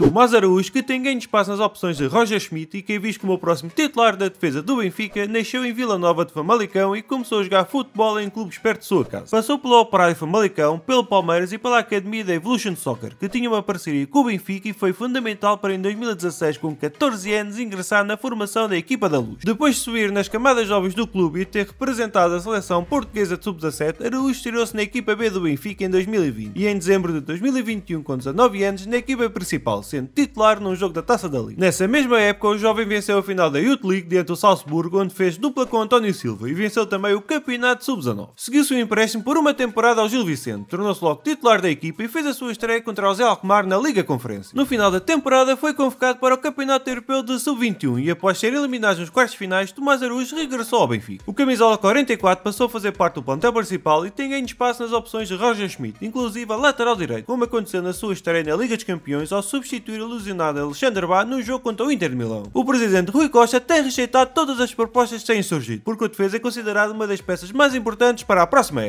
Tomás Araújo, que tem ganho de espaço nas opções de Roger Schmidt e que é visto como o próximo titular da defesa do Benfica, nasceu em Vila Nova de Famalicão e começou a jogar futebol em clubes perto de sua casa. Passou pelo Operário Famalicão, pelo Palmeiras e pela Academia da Evolution Soccer, que tinha uma parceria com o Benfica e foi fundamental para em 2016, com 14 anos, ingressar na formação da equipa da Luz. Depois de subir nas camadas jovens do clube e ter representado a seleção portuguesa de sub-17, Araújo estreou-se na equipa B do Benfica em 2020 e em dezembro de 2021, com 19 anos, na equipa principal, sendo titular num jogo da Taça da Liga. Nessa mesma época, o jovem venceu a final da Youth League diante do Salzburgo, onde fez dupla com António Silva e venceu também o Campeonato Sub-19. Seguiu-se o empréstimo por uma temporada ao Gil Vicente, tornou-se logo titular da equipa e fez a sua estreia contra o Zé Alcmar na Liga Conferência. No final da temporada, foi convocado para o Campeonato Europeu de Sub-21 e após ser eliminado nos quartos finais, Tomás Araújo regressou ao Benfica. O camisola 44 passou a fazer parte do plantel principal e tem ganho espaço nas opções de Roger Schmidt, inclusive a lateral direito, como aconteceu na sua estreia na Liga dos Campeões ao substituir substituir o ilusionado Alexander Bá no jogo contra o Inter de Milão. O presidente Rui Costa tem rejeitado todas as propostas que têm surgido, porque o defesa é considerado uma das peças mais importantes para a próxima época.